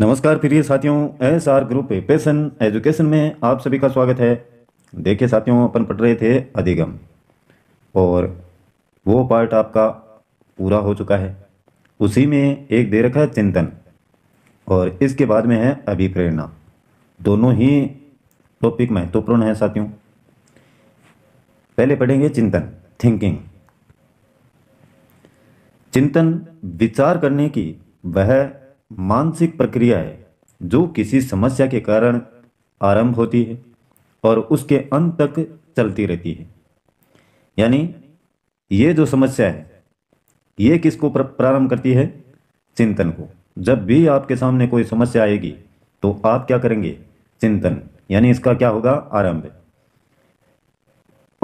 नमस्कार प्रिय साथियों S R group passion education में आप सभी का स्वागत है देखिए साथियों अपन पढ़ रहे थे अधिगम और वो पार्ट आपका पूरा हो चुका है उसी में एक दे रखा है चिंतन और इसके बाद में है अभिप्रेरणा दोनों ही टॉपिक महत्वपूर्ण है साथियों पहले पढ़ेंगे चिंतन थिंकिंग चिंतन विचार करने की वह मानसिक प्रक्रिया है जो किसी समस्या के कारण आरंभ होती है और उसके अंत तक चलती रहती है यानी ये जो समस्या है ये किसको प्रारंभ करती है चिंतन को जब भी आपके सामने कोई समस्या आएगी तो आप क्या करेंगे चिंतन यानी इसका क्या होगा आरंभ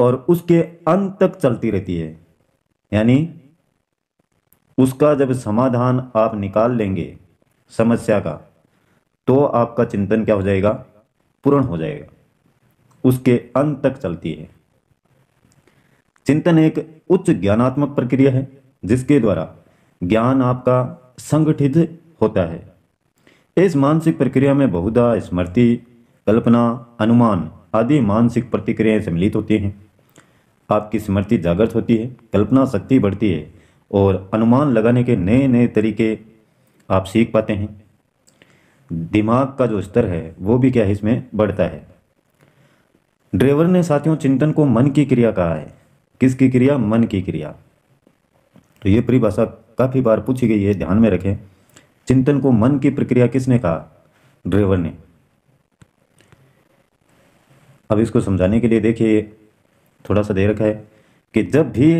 और उसके अंत तक चलती रहती है यानी उसका जब समाधान आप निकाल लेंगे समस्या का तो आपका चिंतन क्या हो जाएगा पूर्ण हो जाएगा उसके अंत तक चलती है चिंतन एक उच्च ज्ञानात्मक प्रक्रिया है जिसके द्वारा ज्ञान आपका संगठित होता है इस मानसिक प्रक्रिया में बहुधा स्मृति कल्पना अनुमान आदि मानसिक प्रतिक्रियाएं सम्मिलित होती हैं आपकी स्मृति जागृत होती है कल्पना शक्ति बढ़ती है और अनुमान लगाने के नए नए तरीके आप सीख पाते हैं दिमाग का जो स्तर है वो भी क्या है इसमें बढ़ता है ड्राइवर ने साथियों चिंतन को मन की क्रिया कहा है किसकी क्रिया मन की क्रिया तो ये परिभाषा काफ़ी बार पूछी गई है ध्यान में रखें चिंतन को मन की प्रक्रिया किसने कहा ड्राइवर ने अब इसको समझाने के लिए देखिए थोड़ा सा दे रखा है कि जब भी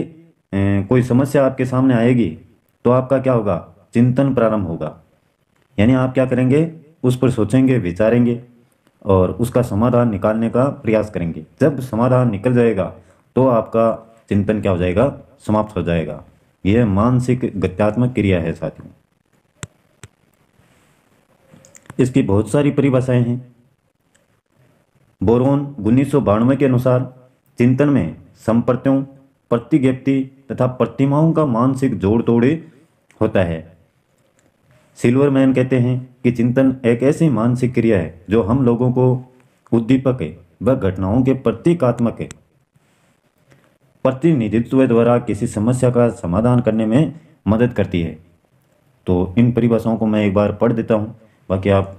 कोई समस्या आपके सामने आएगी तो आपका क्या होगा चिंतन प्रारंभ होगा यानी आप क्या करेंगे उस पर सोचेंगे विचारेंगे और उसका समाधान निकालने का प्रयास करेंगे जब समाधान निकल जाएगा तो आपका चिंतन क्या हो जाएगा समाप्त हो जाएगा यह मानसिक गत्यात्मक क्रिया है साथियों इसकी बहुत सारी परिभाषाएं हैं बोरोन उन्नीस के अनुसार चिंतन में संपर्त्यों प्रतिज्ञप्ति तथा प्रतिमाओं का मानसिक जोड़ तोड़े होता है सिल्वरमैन कहते हैं कि चिंतन एक ऐसी मानसिक क्रिया है जो हम लोगों को उद्दीपक है व घटनाओं के प्रतीकात्मक है प्रतिनिधित्व द्वारा किसी समस्या का समाधान करने में मदद करती है तो इन परिभाषाओं को मैं एक बार पढ़ देता हूँ बाकी आप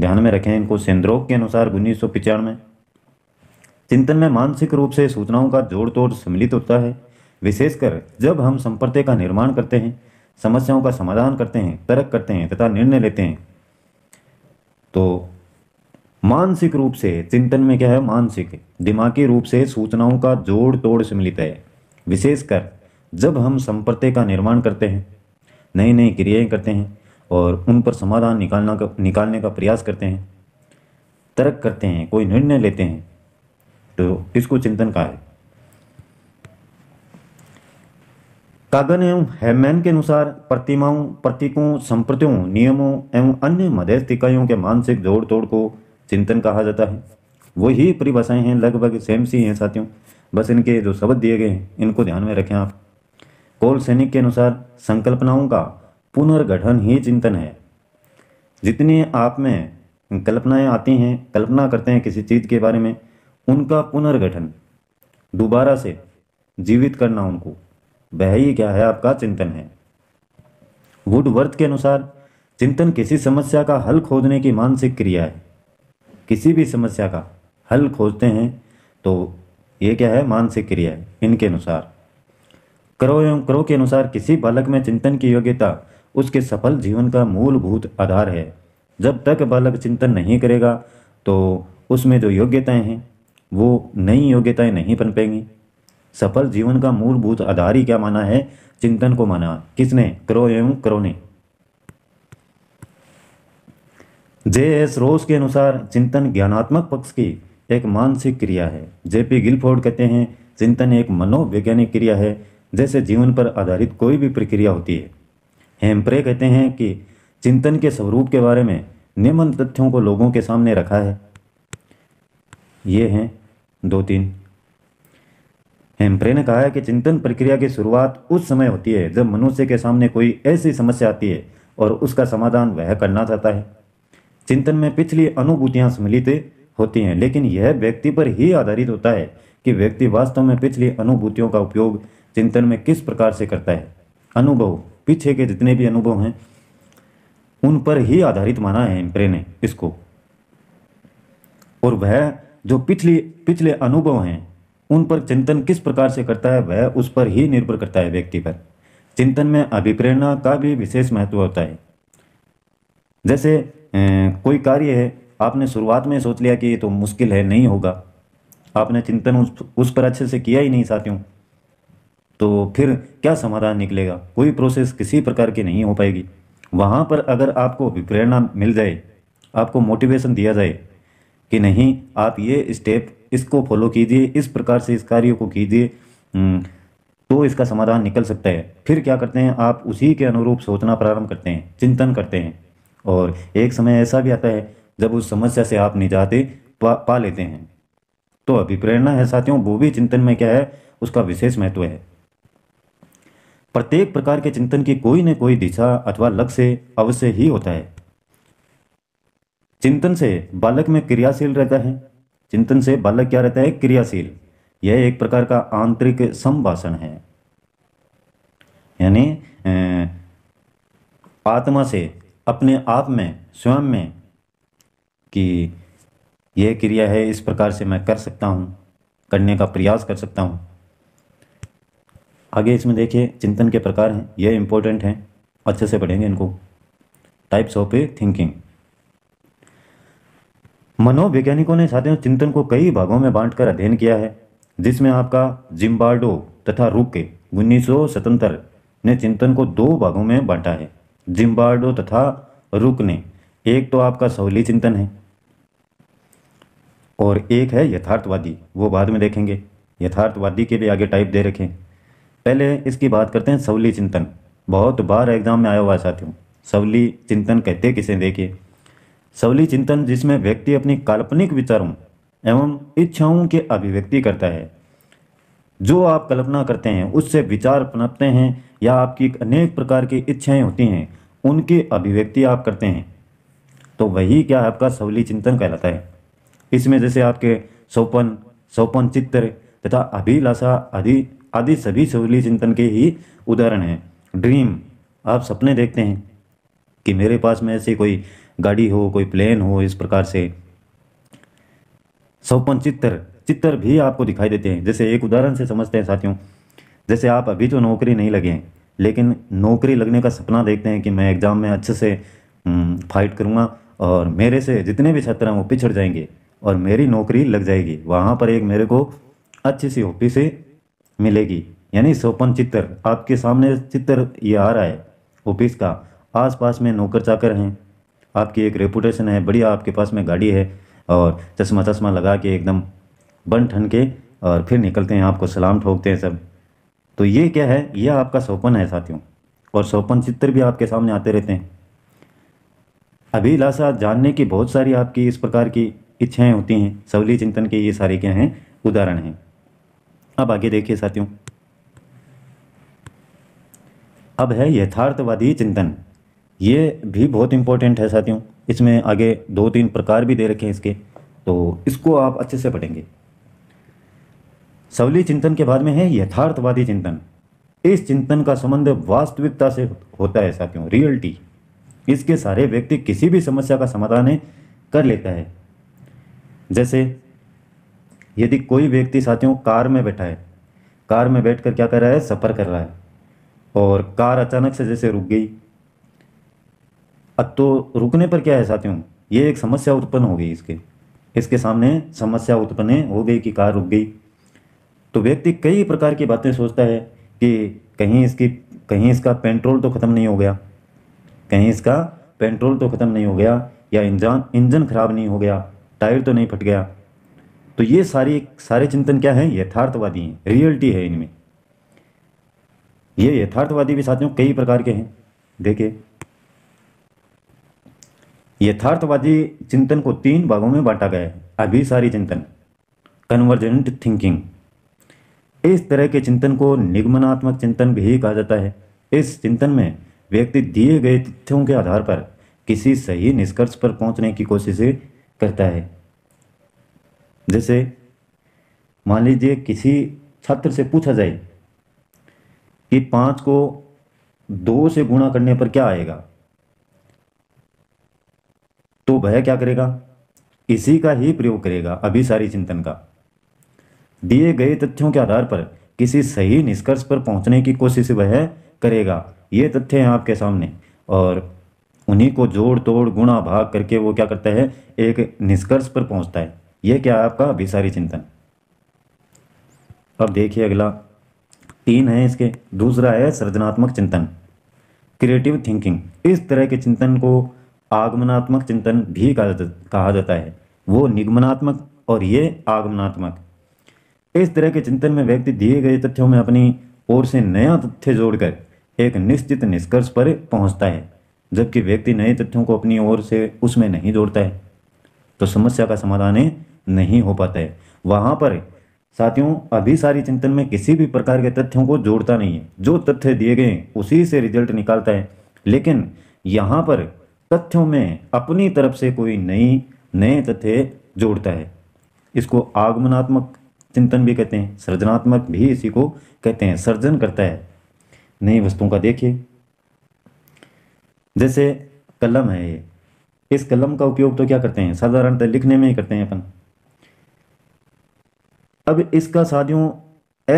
ध्यान में रखें इनको सेंद्रोक के अनुसार उन्नीस सौ पिचानवे चिंतन में मानसिक रूप से सूचनाओं का जोड़ तोड़ सम्मिलित होता है विशेषकर जब हम संप्रत्य का निर्माण करते हैं समस्याओं का समाधान करते हैं तर्क करते हैं तथा निर्णय लेते हैं तो मानसिक रूप से चिंतन में क्या है मानसिक दिमागी रूप से सूचनाओं का जोड़ तोड़ सम्मिलित है विशेषकर जब हम संपर्ते का निर्माण करते हैं नई नई क्रियाएं करते हैं और उन पर समाधान निकालना का निकालने का प्रयास करते हैं तर्क करते हैं कोई निर्णय लेते हैं तो इसको चिंतन का है कागन एवं हेमैन के अनुसार प्रतिमाओं प्रतीकों संप्रतियों नियमों एवं अन्य मध्यस्थ इकाइयों के मानसिक जोड़ तोड़ को चिंतन कहा जाता है वही परिभाषाएं हैं लगभग सेम सी हैं साथियों बस इनके जो शब्द दिए गए हैं इनको ध्यान में रखें आप कोल सैनिक के अनुसार संकल्पनाओं का पुनर्गठन ही चिंतन है जितने आप में कल्पनाएं आती हैं कल्पना करते हैं किसी चीज़ के बारे में उनका पुनर्गठन दोबारा से जीवित करना उनको वह ही क्या है आपका चिंतन है वुडवर्थ के अनुसार चिंतन किसी समस्या का हल खोजने की मानसिक क्रिया है किसी भी समस्या का हल खोजते हैं तो ये क्या है मानसिक क्रिया है इनके अनुसार करो एवं करो के अनुसार किसी बालक में चिंतन की योग्यता उसके सफल जीवन का मूलभूत आधार है जब तक बालक चिंतन नहीं करेगा तो उसमें जो योग्यताएं हैं वो नई योग्यताएं नहीं बन पाएंगी सफल जीवन का मूलभूत आधार ही क्या माना है चिंतन को माना किसने करो एवं करो ने जे एस रोस के अनुसार चिंतन ज्ञानात्मक पक्ष की एक मानसिक क्रिया है जेपी गिलफोर्ड कहते हैं चिंतन एक मनोवैज्ञानिक क्रिया है जैसे जीवन पर आधारित कोई भी प्रक्रिया होती है हेम्प्रे कहते हैं कि चिंतन के स्वरूप के बारे में निम्न तथ्यों को लोगों के सामने रखा है ये हैं दो तीन हेम्प्रे ने कहा है कि चिंतन प्रक्रिया की शुरुआत उस समय होती है जब मनुष्य के सामने कोई ऐसी समस्या आती है और उसका समाधान वह करना चाहता है चिंतन में पिछली अनुभूतियां सम्मिलित होती हैं लेकिन यह व्यक्ति पर ही आधारित होता है कि व्यक्ति वास्तव में पिछली अनुभूतियों का उपयोग चिंतन में किस प्रकार से करता है अनुभव पीछे के जितने भी अनुभव हैं उन पर ही आधारित माना है हेम्प्रे ने इसको और वह जो पिछली पिछले अनुभव हैं उन पर चिंतन किस प्रकार से करता है वह उस पर ही निर्भर करता है व्यक्ति पर चिंतन में अभिप्रेरणा का भी विशेष महत्व होता है जैसे कोई कार्य है आपने शुरुआत में सोच लिया कि ये तो मुश्किल है नहीं होगा आपने चिंतन उस, उस पर अच्छे से किया ही नहीं साथियों तो फिर क्या समाधान निकलेगा कोई प्रोसेस किसी प्रकार की नहीं हो पाएगी वहाँ पर अगर आपको प्रेरणा मिल जाए आपको मोटिवेशन दिया जाए कि नहीं आप ये स्टेप इसको फॉलो कीजिए इस प्रकार से इस कार्य को कीजिए हम्म, तो इसका समाधान निकल सकता है फिर क्या करते हैं आप उसी के अनुरूप सोचना प्रारंभ करते हैं चिंतन करते हैं और एक समय ऐसा भी आता है जब उस समस्या से आप निजाते पा, पा लेते हैं तो अभिप्रेरणा है साथियों वो भी चिंतन में क्या है उसका विशेष महत्व है प्रत्येक प्रकार के चिंतन की कोई न कोई दिशा अथवा लक्ष्य अवश्य ही होता है चिंतन से बालक में क्रियाशील रहता है चिंतन से बालक क्या रहता है क्रियाशील यह एक प्रकार का आंतरिक संभाषण है यानी आत्मा से अपने आप में स्वयं में कि यह क्रिया है इस प्रकार से मैं कर सकता हूं करने का प्रयास कर सकता हूं आगे इसमें देखिए चिंतन के प्रकार हैं यह इंपॉर्टेंट हैं अच्छे से पढ़ेंगे इनको टाइप्स ऑफ ए थिंकिंग मनोवैज्ञानिकों ने साथियों चिंतन को कई भागों में बांटकर अध्ययन किया है जिसमें आपका जिम्बार्डो तथा रूके उन्नीस ने चिंतन को दो भागों में बांटा है जिम्बार्डो तथा रूक ने एक तो आपका सवली चिंतन है और एक है यथार्थवादी वो बाद में देखेंगे यथार्थवादी के भी आगे टाइप दे रखें पहले इसकी बात करते हैं सवली चिंतन बहुत बार एग्जाम में आया हुआ साथियों सवली चिंतन कहते किसे देखिए सवली चिंतन जिसमें व्यक्ति अपनी काल्पनिक विचारों एवं इच्छाओं के अभिव्यक्ति करता है जो आप कल्पना करते हैं उससे विचार पनपते हैं या आपकी अनेक प्रकार की इच्छाएं होती हैं उनकी अभिव्यक्ति आप करते हैं तो वही क्या आपका सवली चिंतन कहलाता है इसमें जैसे आपके सौपन सौपन चित्र तथा अभिलाषा आदि आदि सभी सवली चिंतन के ही उदाहरण हैं ड्रीम आप सपने देखते हैं कि मेरे पास में ऐसी कोई गाड़ी हो कोई प्लेन हो इस प्रकार से सौपन चित्र चित्र भी आपको दिखाई देते हैं जैसे एक उदाहरण से समझते हैं साथियों जैसे आप अभी तो नौकरी नहीं लगे लेकिन नौकरी लगने का सपना देखते हैं कि मैं एग्ज़ाम में अच्छे से फाइट हम्म, करूँगा और मेरे से जितने भी छात्र हैं वो पिछड़ जाएंगे और मेरी नौकरी लग जाएगी वहाँ पर एक मेरे को अच्छी सी ऑफिस मिलेगी यानी सोपन चित्र आपके सामने चित्र ये आ रहा है ऑफिस का आसपास में नौकर चाकर हैं आपकी एक रेपुटेशन है बढ़िया आपके पास में गाड़ी है और चश्मा चश्मा लगा के एकदम बन ठन के और फिर निकलते हैं आपको सलाम ठोकते हैं सब तो ये क्या है ये आपका सौपन है साथियों और सौपन चित्र भी आपके सामने आते रहते हैं अभी लाशा जानने की बहुत सारी आपकी इस प्रकार की इच्छाएं होती हैं सवली चिंतन के ये सारे क्या हैं उदाहरण हैं अब आगे देखिए साथियों अब है यथार्थवादी चिंतन ये भी बहुत इंपॉर्टेंट है साथियों इसमें आगे दो तीन प्रकार भी दे रखे हैं इसके तो इसको आप अच्छे से पढ़ेंगे सवली चिंतन के बाद में है यथार्थवादी चिंतन इस चिंतन का संबंध वास्तविकता से होता है साथियों रियलिटी इसके सारे व्यक्ति किसी भी समस्या का समाधान कर लेता है जैसे यदि कोई व्यक्ति साथियों कार में बैठा है कार में बैठकर क्या कर रहा है सफ़र कर रहा है और कार अचानक से जैसे रुक गई अब तो रुकने पर क्या है साथियों ये एक समस्या उत्पन्न हो गई इसके इसके सामने समस्या उत्पन्न हो गई कि कार रुक गई तो व्यक्ति कई प्रकार की बातें सोचता है कि कहीं इसकी कहीं इसका पेट्रोल तो ख़त्म नहीं हो गया कहीं इसका पेट्रोल तो ख़त्म नहीं हो गया या इंजन इंजन खराब नहीं हो गया टायर तो नहीं फट गया तो ये सारी सारे चिंतन क्या है यथार्थवादी हैं रियलिटी है इनमें ये यथार्थवादी भी साथियों कई प्रकार के हैं देखे यथार्थवादी चिंतन को तीन भागों में बांटा गया है अभी सारी चिंतन कन्वर्जेंट थिंकिंग इस तरह के चिंतन को निगमनात्मक चिंतन भी कहा जाता है इस चिंतन में व्यक्ति दिए गए तथ्यों के आधार पर किसी सही निष्कर्ष पर पहुंचने की कोशिश करता है जैसे मान लीजिए किसी छात्र से पूछा जाए कि पांच को दो से गुणा करने पर क्या आएगा तो वह क्या करेगा इसी का ही प्रयोग करेगा अभिसारी चिंतन का दिए गए तथ्यों के आधार पर किसी सही निष्कर्ष पर पहुंचने की कोशिश वह करेगा ये तथ्य हैं आपके सामने और उन्हीं को जोड़ तोड़ गुणा भाग करके वो क्या करता है एक निष्कर्ष पर पहुंचता है यह क्या है आपका अभिसारी चिंतन अब देखिए अगला तीन है इसके दूसरा है सृजनात्मक चिंतन क्रिएटिव थिंकिंग इस तरह के चिंतन को आगमनात्मक चिंतन भी कहा जाता है वो निगमनात्मक और ये आगमनात्मक इस तरह के चिंतन में व्यक्ति दिए गए तथ्यों में अपनी ओर से नया तथ्य जोड़कर एक निश्चित निष्कर्ष पर पहुंचता है जबकि व्यक्ति नए तथ्यों को अपनी ओर से उसमें नहीं जोड़ता है तो समस्या का समाधान नहीं हो पाता है वहाँ पर साथियों अभी सारी चिंतन में किसी भी प्रकार के तथ्यों को जोड़ता नहीं है जो तथ्य दिए गए उसी से रिजल्ट निकालता है लेकिन यहाँ पर तथ्यों में अपनी तरफ से कोई नई नए तथ्य जोड़ता है इसको आगमनात्मक चिंतन भी कहते हैं सृजनात्मक भी इसी को कहते हैं सर्जन करता है नई वस्तुओं का देखिए जैसे कलम है ये इस कलम का उपयोग तो क्या करते हैं साधारणतः लिखने में ही करते हैं अपन अब इसका साधियों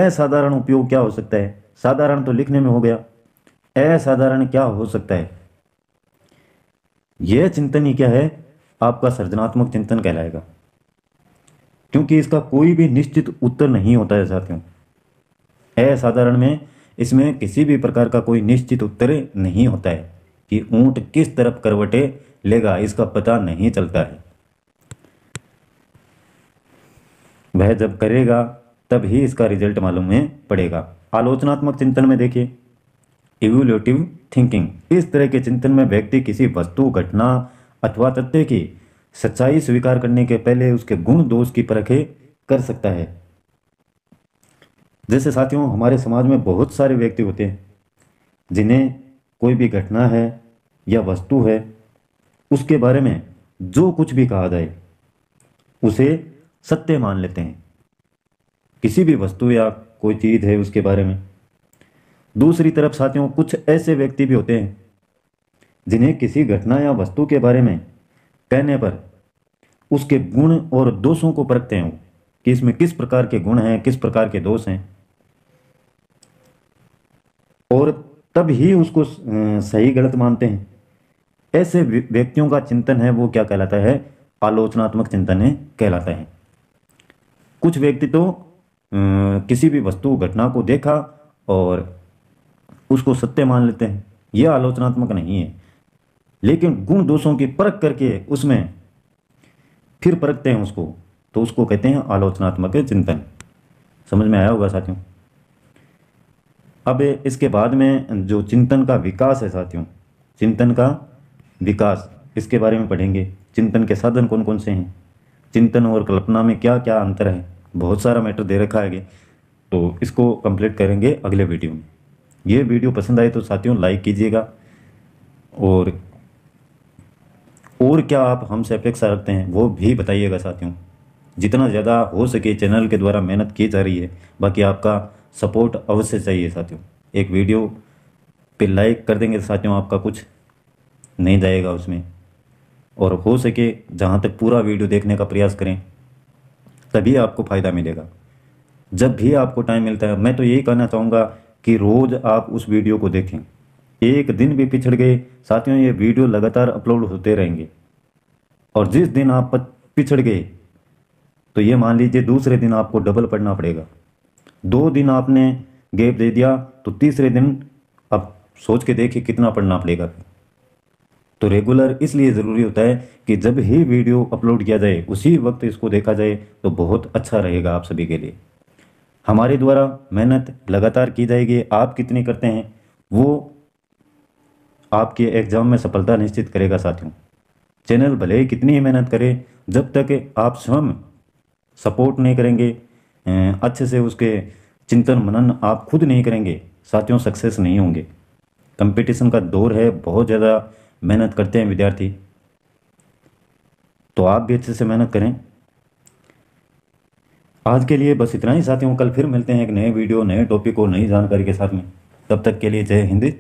असाधारण उपयोग क्या हो सकता है साधारण तो लिखने में हो गया असाधारण क्या हो सकता है यह चिंतन ही क्या है आपका सृजनात्मक चिंतन कहलाएगा क्योंकि इसका कोई भी निश्चित उत्तर नहीं होता है साथियों असाधारण में इसमें किसी भी प्रकार का कोई निश्चित उत्तर नहीं होता है कि ऊंट किस तरफ करवटे लेगा इसका पता नहीं चलता है वह जब करेगा तब ही इसका रिजल्ट मालूम में पड़ेगा आलोचनात्मक चिंतन में देखिए इवोल्यूटिव थिंकिंग इस तरह के चिंतन में व्यक्ति किसी वस्तु घटना अथवा तथ्य की सच्चाई स्वीकार करने के पहले उसके गुण दोष की परखे कर सकता है जैसे साथियों हमारे समाज में बहुत सारे व्यक्ति होते हैं जिन्हें कोई भी घटना है या वस्तु है उसके बारे में जो कुछ भी कहा जाए उसे सत्य मान लेते हैं किसी भी वस्तु या कोई चीज़ है उसके बारे में दूसरी तरफ साथियों कुछ ऐसे व्यक्ति भी होते हैं जिन्हें किसी घटना या वस्तु के बारे में कहने पर उसके गुण और दोषों को परखते हैं कि इसमें किस प्रकार के गुण हैं किस प्रकार के दोष हैं और तब ही उसको सही गलत मानते हैं ऐसे व्यक्तियों का चिंतन है वो क्या कहलाता है आलोचनात्मक चिंतन है कहलाता है कुछ व्यक्ति तो किसी भी वस्तु घटना को देखा और उसको सत्य मान लेते हैं यह आलोचनात्मक नहीं है लेकिन गुण दोषों की परख करके उसमें फिर परखते हैं उसको तो उसको कहते हैं आलोचनात्मक चिंतन समझ में आया होगा साथियों अब इसके बाद में जो चिंतन का विकास है साथियों चिंतन का विकास इसके बारे में पढ़ेंगे चिंतन के साधन कौन कौन से हैं चिंतन और कल्पना में क्या क्या अंतर है बहुत सारा मैटर दे रखा है तो इसको कंप्लीट करेंगे अगले वीडियो में ये वीडियो पसंद आए तो साथियों लाइक कीजिएगा और और क्या आप हमसे अपेक्षा रखते हैं वो भी बताइएगा साथियों जितना ज़्यादा हो सके चैनल के द्वारा मेहनत की जा रही है बाकी आपका सपोर्ट अवश्य चाहिए साथियों एक वीडियो पे लाइक कर देंगे तो साथियों आपका कुछ नहीं जाएगा उसमें और हो सके जहाँ तक पूरा वीडियो देखने का प्रयास करें तभी आपको फ़ायदा मिलेगा जब भी आपको टाइम मिलता है मैं तो यही कहना चाहूँगा कि रोज़ आप उस वीडियो को देखें एक दिन भी पिछड़ गए साथियों ये वीडियो लगातार अपलोड होते रहेंगे और जिस दिन आप पिछड़ गए तो ये मान लीजिए दूसरे दिन आपको डबल पढ़ना पड़ेगा दो दिन आपने गैप दे दिया तो तीसरे दिन आप सोच के देखिए कितना पढ़ना पड़ेगा तो रेगुलर इसलिए ज़रूरी होता है कि जब ही वीडियो अपलोड किया जाए उसी वक्त इसको देखा जाए तो बहुत अच्छा रहेगा आप सभी के लिए हमारे द्वारा मेहनत लगातार की जाएगी आप कितनी करते हैं वो आपके एग्ज़ाम में सफलता निश्चित करेगा साथियों चैनल भले ही कितनी ही मेहनत करे जब तक आप स्वयं सपोर्ट नहीं करेंगे अं, अच्छे से उसके चिंतन मनन आप खुद नहीं करेंगे साथियों सक्सेस नहीं होंगे कंपटीशन का दौर है बहुत ज़्यादा मेहनत करते हैं विद्यार्थी तो आप भी अच्छे से मेहनत करें आज के लिए बस इतना ही साथियों कल फिर मिलते हैं एक नए वीडियो नए टॉपिक और नई जानकारी के साथ में तब तक के लिए जय हिंदी